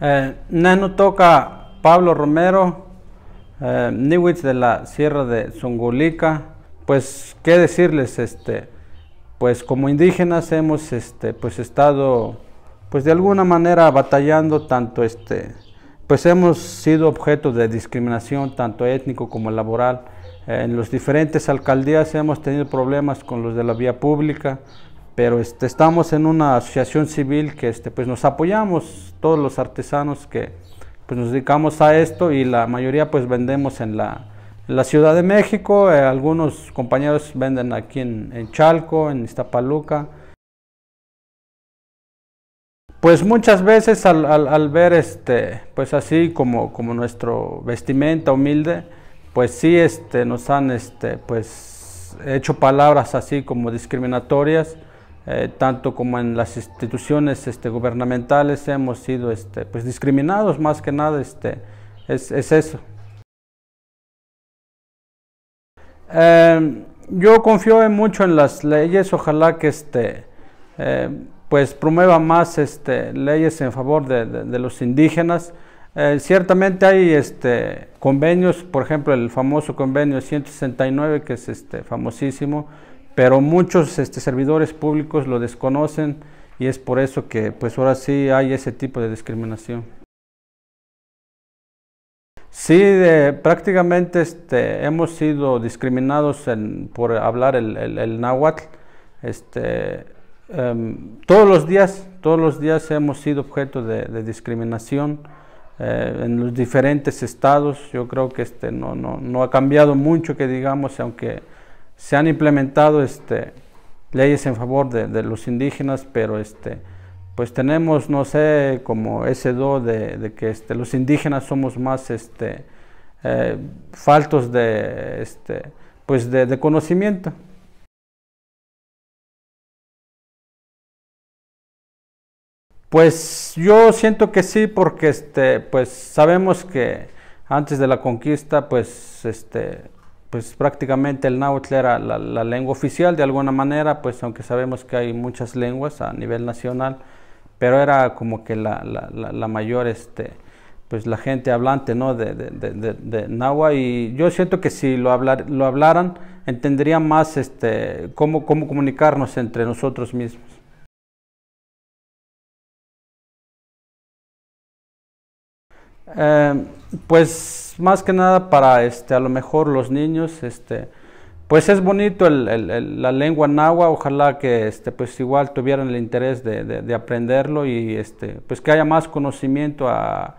Eh, Neno toca Pablo Romero, eh, Niwitz de la Sierra de Zungulica. Pues, ¿qué decirles? Este, pues como indígenas hemos este, pues, estado, pues de alguna manera batallando tanto, este, pues hemos sido objeto de discriminación tanto étnico como laboral. Eh, en las diferentes alcaldías hemos tenido problemas con los de la vía pública, pero este, estamos en una asociación civil que este, pues, nos apoyamos, todos los artesanos que pues, nos dedicamos a esto y la mayoría pues vendemos en la, Ciudad de México, eh, algunos compañeros venden aquí en, Chalco, en Iztapaluca. Pues muchas veces al, ver este, pues, así como, como nuestro vestimenta humilde, pues sí este, nos han hecho palabras así como discriminatorias eh, tanto como en las instituciones este, gubernamentales hemos sido este, pues, discriminados más que nada, este, es, eso. Em, yo confío mucho en las leyes, ojalá que este, eh, pues promueva más leyes en favor de, los indígenas. Eh, ciertamente hay convenios, por ejemplo el famoso convenio 169 que es famosísimo, pero muchos este, servidores públicos lo desconocen y es por eso que pues ahora sí hay ese tipo de discriminación. Sí, prácticamente este, hemos sido discriminados por hablar el, el, náhuatl. Este, em, todos los días, todos los días hemos sido objeto de, discriminación eh, en los diferentes estados. Yo creo que este, no, no ha cambiado mucho que digamos, aunque se han implementado este, leyes en favor de, los indígenas, pero este, pues tenemos, no sé, como ese do de, que este, los indígenas somos más este, eh, faltos de, este, pues de, de conocimiento. Pues yo siento que sí, porque este, pues sabemos que antes de la conquista, pues este, pues prácticamente el náhuatl era la, lengua oficial de alguna manera, pues aunque sabemos que hay muchas lenguas a nivel nacional, pero era como que la, la, mayor, este, pues la gente hablante, ¿no? De, de, y yo siento que si lo, hablar, lo hablaran entenderían más, este, cómo, cómo comunicarnos entre nosotros mismos. Eh, pues más que nada para este, a lo mejor los niños, este, pues es bonito el, la lengua náhuatl, ojalá que este, pues igual tuvieran el interés de, aprenderlo y este, pues que haya más conocimiento a,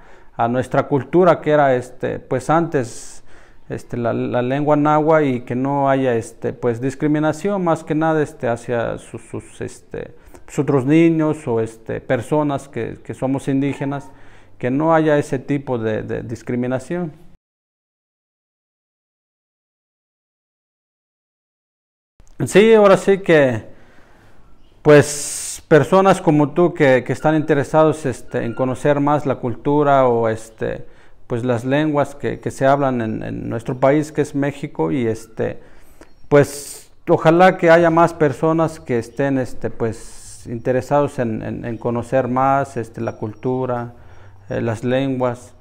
nuestra cultura que era este, pues antes este, la, lengua náhuatl y que no haya este, pues discriminación más que nada este, hacia sus, este, sus otros niños o este, personas que somos indígenas que no haya ese tipo de, discriminación. Sí, ahora sí que, pues, personas como tú que, están interesados este, en conocer más la cultura o este, pues las lenguas que, se hablan en, nuestro país, que es México, y este, pues, ojalá que haya más personas que estén, este, pues, interesados en, conocer más este, la cultura, eh, las lenguas,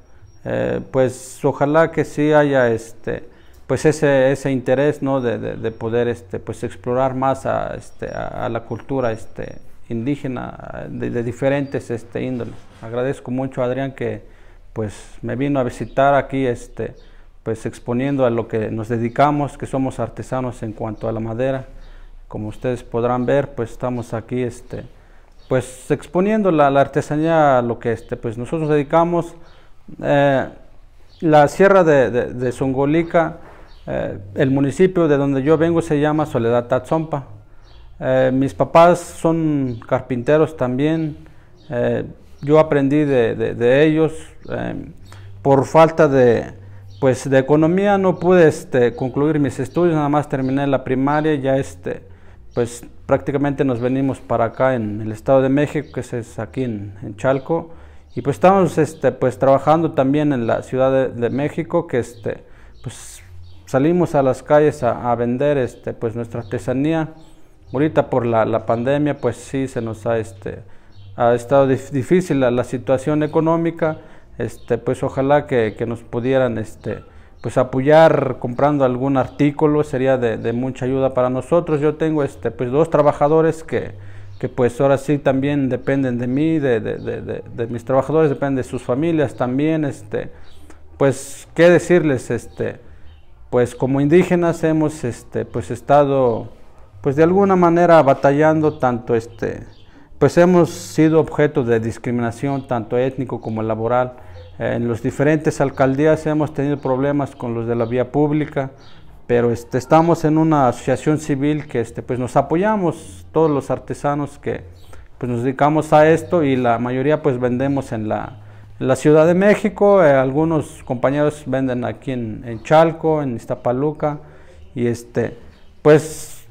eh, pues ojalá que sí haya este, pues ese, interés ¿no? de, poder este, pues explorar más a, este, la cultura este, indígena de, diferentes este, índoles. Agradezco mucho a Adrián que pues me vino a visitar aquí este, pues exponiendo a lo que nos dedicamos, que somos artesanos en cuanto a la madera. Como ustedes podrán ver, pues estamos aquí este, pues exponiendo la, artesanía a lo que este, pues nosotros dedicamos. Eh, la sierra de, de, eh, el municipio de donde yo vengo se llama Soledad Tatzompa. Eh, mis papás son carpinteros también. yo aprendí de, ellos. por falta de, pues, de economía no pude este, concluir mis estudios, nada más terminé la primaria, ya este, pues prácticamente nos venimos para acá en el Estado de México, que es aquí en, Chalco, y pues estamos este, pues trabajando también en la Ciudad de, México, que este, pues salimos a las calles a, vender este, pues nuestra artesanía. Ahorita por la, pandemia, pues sí, se nos ha, este, ha estado difícil la, la, situación económica, este, pues ojalá que, que nos pudieran... Este, pues apoyar comprando algún artículo sería de, mucha ayuda para nosotros. Yo tengo este, pues dos trabajadores que, pues ahora sí también dependen de mí, de, mis trabajadores, dependen de sus familias también. Este, pues qué decirles, este, pues como indígenas hemos este, pues estado pues de alguna manera batallando tanto este, pues hemos sido objeto de discriminación tanto étnico como laboral en los diferentes alcaldías hemos tenido problemas con los de la vía pública, pero este, estamos en una asociación civil que este, pues nos apoyamos, todos los artesanos que pues nos dedicamos a esto y la mayoría pues vendemos en la, Ciudad de México, eh, algunos compañeros venden aquí en, Chalco, en Iztapaluca y este pues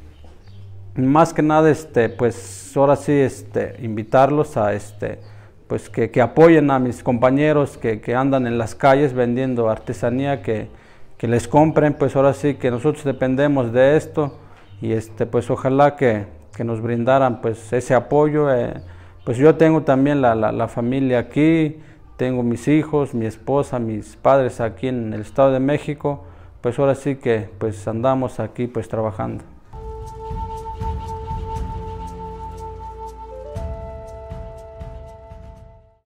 más que nada este pues ahora sí este invitarlos a este pues que, apoyen a mis compañeros que, andan en las calles vendiendo artesanía, que, les compren, pues ahora sí que nosotros dependemos de esto y este, pues ojalá que, nos brindaran pues ese apoyo. Eh, pues yo tengo también la, la, familia aquí, tengo mis hijos, mi esposa, mis padres aquí en el Estado de México, pues ahora sí que pues andamos aquí pues trabajando.